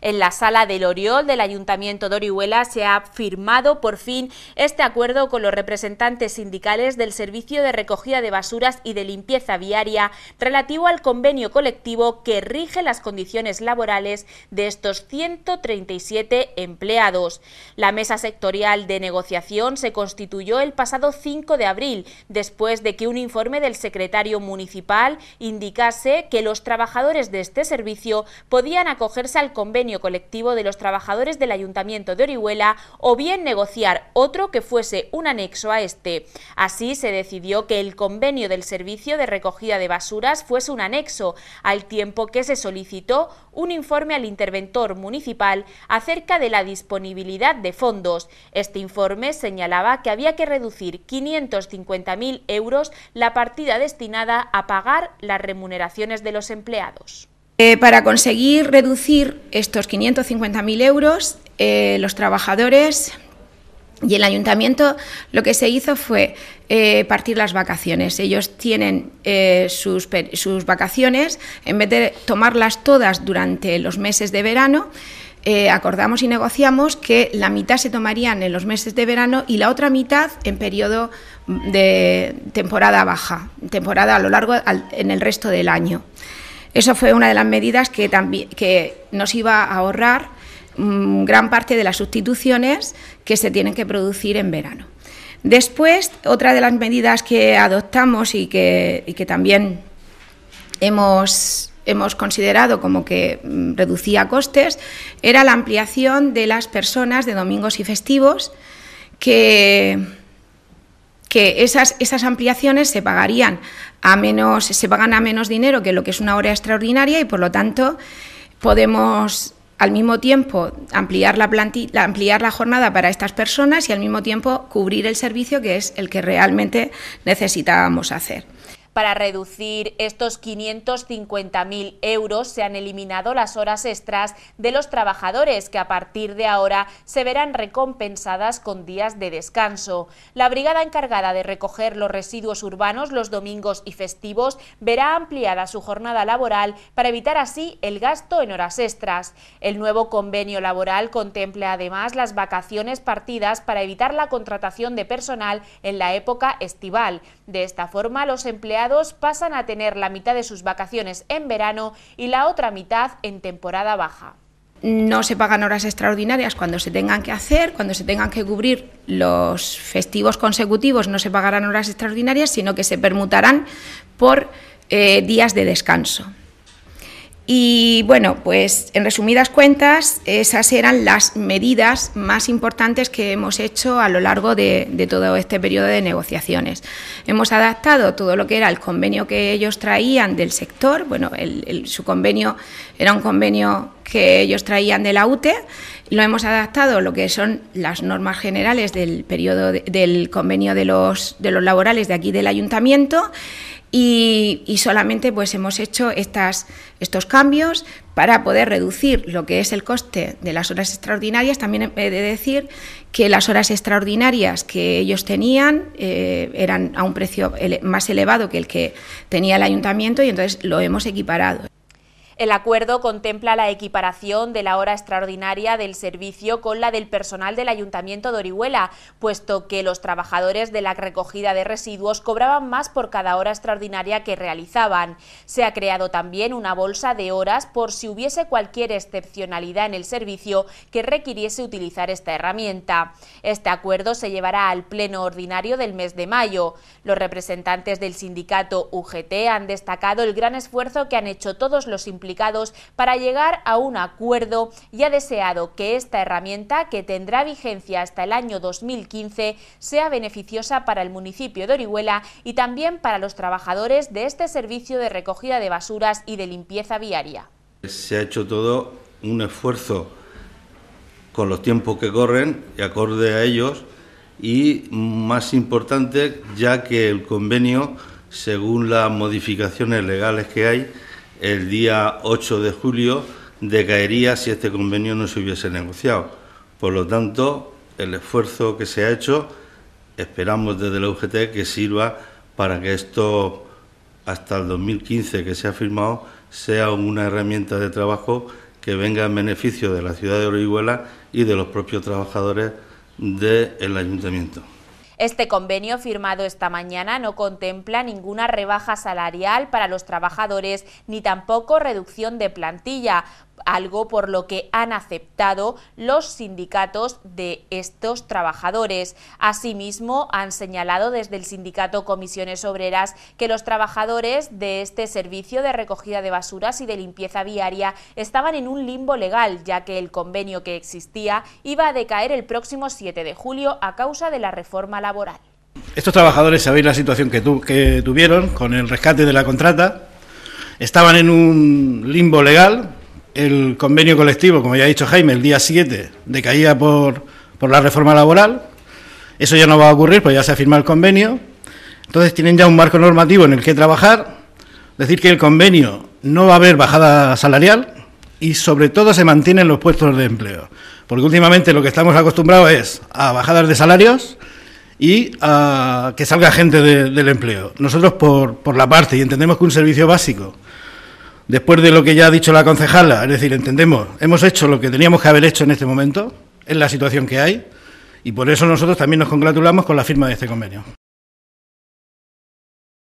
En la sala del Oriol del Ayuntamiento de Orihuela se ha firmado por fin este acuerdo con los representantes sindicales del Servicio de Recogida de Basuras y de Limpieza Viaria relativo al convenio colectivo que rige las condiciones laborales de estos 137 empleados. La mesa sectorial de negociación se constituyó el pasado 5 de abril, después de que un informe del secretario municipal indicase que los trabajadores de este servicio podían acogerse al convenio colectivo de los trabajadores del Ayuntamiento de Orihuela o bien negociar otro que fuese un anexo a este. Así se decidió que el convenio del servicio de recogida de basuras fuese un anexo, al tiempo que se solicitó un informe al interventor municipal acerca de la disponibilidad de fondos. Este informe señalaba que había que reducir 550.000 euros la partida destinada a pagar las remuneraciones de los empleados. Eh, para conseguir reducir estos 550.000 euros, eh, los trabajadores y el ayuntamiento lo que se hizo fue eh, partir las vacaciones. Ellos tienen sus, vacaciones, en vez de tomarlas todas durante los meses de verano, acordamos y negociamos que la mitad se tomarían en los meses de verano y la otra mitad en periodo de temporada baja, temporada a lo largo del en el resto del año. Eso fue una de las medidas que, también, que nos iba a ahorrar mm, gran parte de las sustituciones que se tienen que producir en verano. Después, otra de las medidas que adoptamos y que, y que también hemos, hemos considerado como que mm, reducía costes era la ampliación de las personas de domingos y festivos que que esas, esas ampliaciones se pagarían a menos, se pagan a menos dinero que lo que es una hora extraordinaria y por lo tanto podemos al mismo tiempo ampliar la, plantilla, ampliar la jornada para estas personas y al mismo tiempo cubrir el servicio que es el que realmente necesitábamos hacer. Para reducir estos 550.000 euros se han eliminado las horas extras de los trabajadores que a partir de ahora se verán recompensadas con días de descanso. La brigada encargada de recoger los residuos urbanos los domingos y festivos verá ampliada su jornada laboral para evitar así el gasto en horas extras. El nuevo convenio laboral contempla además las vacaciones partidas para evitar la contratación de personal en la época estival. De esta forma, los empleados pasan a tener la mitad de sus vacaciones en verano y la otra mitad en temporada baja. No se pagan horas extraordinarias cuando se tengan que hacer, cuando se tengan que cubrir los festivos consecutivos no se pagarán horas extraordinarias, sino que se permutarán por eh, días de descanso. Y bueno, pues en resumidas cuentas, esas eran las medidas más importantes que hemos hecho a lo largo de, todo este periodo de negociaciones. Hemos adaptado todo lo que era el convenio que ellos traían del sector, bueno, su convenio era un convenio que ellos traían de la UTE, lo hemos adaptado a lo que son las normas generales del periodo del convenio de los, de los laborales de aquí del ayuntamiento y, solamente pues hemos hecho estas, estos cambios para poder reducir lo que es el coste de las horas extraordinarias. También he de decir que las horas extraordinarias que ellos tenían eh, eran a un precio más elevado que el que tenía el ayuntamiento y entonces lo hemos equiparado. El acuerdo contempla la equiparación de la hora extraordinaria del servicio con la del personal del Ayuntamiento de Orihuela, puesto que los trabajadores de la recogida de residuos cobraban más por cada hora extraordinaria que realizaban. Se ha creado también una bolsa de horas por si hubiese cualquier excepcionalidad en el servicio que requiriese utilizar esta herramienta. Este acuerdo se llevará al Pleno Ordinario del mes de mayo. Los representantes del sindicato UGT han destacado el gran esfuerzo que han hecho todos los implicados para llegar a un acuerdo y ha deseado que esta herramienta, que tendrá vigencia hasta el año 2015, sea beneficiosa para el municipio de Orihuela y también para los trabajadores de este servicio de recogida de basuras y de limpieza viaria. Se ha hecho todo un esfuerzo con los tiempos que corren y acorde a ellos y más importante ya que el convenio, según las modificaciones legales que hay, el día 8 de julio decaería si este convenio no se hubiese negociado. Por lo tanto, el esfuerzo que se ha hecho esperamos desde la UGT que sirva para que esto, hasta el 2015 que se ha firmado, sea una herramienta de trabajo que venga en beneficio de la ciudad de Orihuela y de los propios trabajadores del ayuntamiento. Este convenio firmado esta mañana no contempla ninguna rebaja salarial para los trabajadores ni tampoco reducción de plantilla, algo por lo que han aceptado los sindicatos de estos trabajadores. Asimismo, han señalado desde el sindicato Comisiones Obreras que los trabajadores de este servicio de recogida de basuras y de limpieza viaria estaban en un limbo legal, ya que el convenio que existía iba a decaer el próximo 7 de julio a causa de la reforma laboral. Estos trabajadores, sabéis la situación que, que tuvieron con el rescate de la contrata, estaban en un limbo legal, el convenio colectivo, como ya ha dicho Jaime, el día 7 decaía por, por la reforma laboral. Eso ya no va a ocurrir, pues ya se ha firmado el convenio. Entonces tienen ya un marco normativo en el que trabajar. Decir que el convenio no va a haber bajada salarial y sobre todo se mantienen los puestos de empleo. Porque últimamente lo que estamos acostumbrados es a bajadas de salarios y a que salga gente del empleo. Nosotros por, por la parte, y entendemos que un servicio básico después de lo que ya ha dicho la concejala, es decir, entendemos, hemos hecho lo que teníamos que haber hecho en este momento, en la situación que hay, y por eso nosotros también nos congratulamos con la firma de este convenio.